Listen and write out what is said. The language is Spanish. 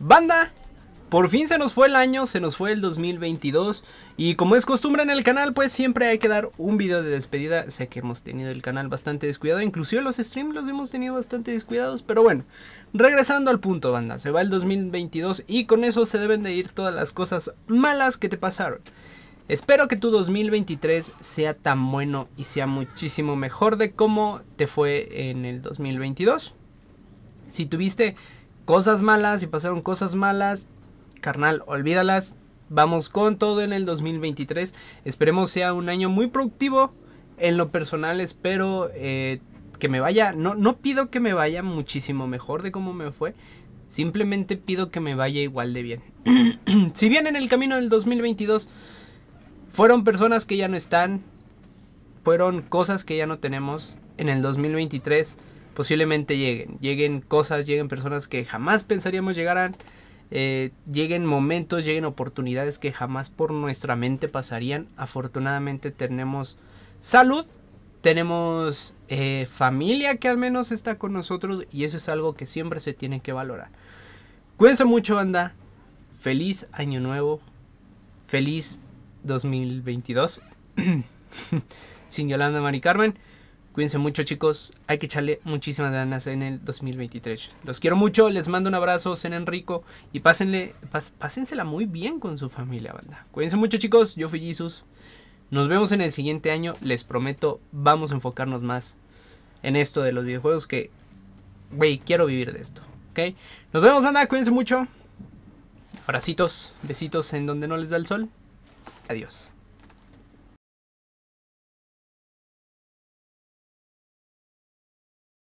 Banda, por fin se nos fue el año, se nos fue el 2022 y como es costumbre en el canal pues siempre hay que dar un video de despedida. Sé que hemos tenido el canal bastante descuidado, inclusive los streams los hemos tenido bastante descuidados, pero bueno, regresando al punto banda, se va el 2022 y con eso se deben de ir todas las cosas malas que te pasaron. Espero que tu 2023 sea tan bueno y sea muchísimo mejor de cómo te fue en el 2022. Si tuviste cosas malas y pasaron cosas malas. Carnal, olvídalas. Vamos con todo en el 2023. Esperemos sea un año muy productivo. En lo personal espero eh, que me vaya. No, no pido que me vaya muchísimo mejor de cómo me fue. Simplemente pido que me vaya igual de bien. si bien en el camino del 2022 fueron personas que ya no están, fueron cosas que ya no tenemos, en el 2023 posiblemente lleguen. Lleguen cosas, lleguen personas que jamás pensaríamos llegarán, eh, lleguen momentos, lleguen oportunidades que jamás por nuestra mente pasarían. Afortunadamente tenemos salud, tenemos eh, familia que al menos está con nosotros y eso es algo que siempre se tiene que valorar. Cuídense mucho, banda. Feliz año nuevo. Feliz 2022. Sin Yolanda Mari Carmen. Cuídense mucho, chicos. Hay que echarle muchísimas ganas en el 2023. Los quiero mucho, les mando un abrazo, en rico y pásenle, pásensela muy bien con su familia, banda. Cuídense mucho, chicos. Yo fui Jesus. Nos vemos en el siguiente año. Les prometo, vamos a enfocarnos más en esto de los videojuegos que, güey, quiero vivir de esto. ¿Ok? Nos vemos, banda. Cuídense mucho. Abracitos, besitos en donde no les da el sol. Adiós.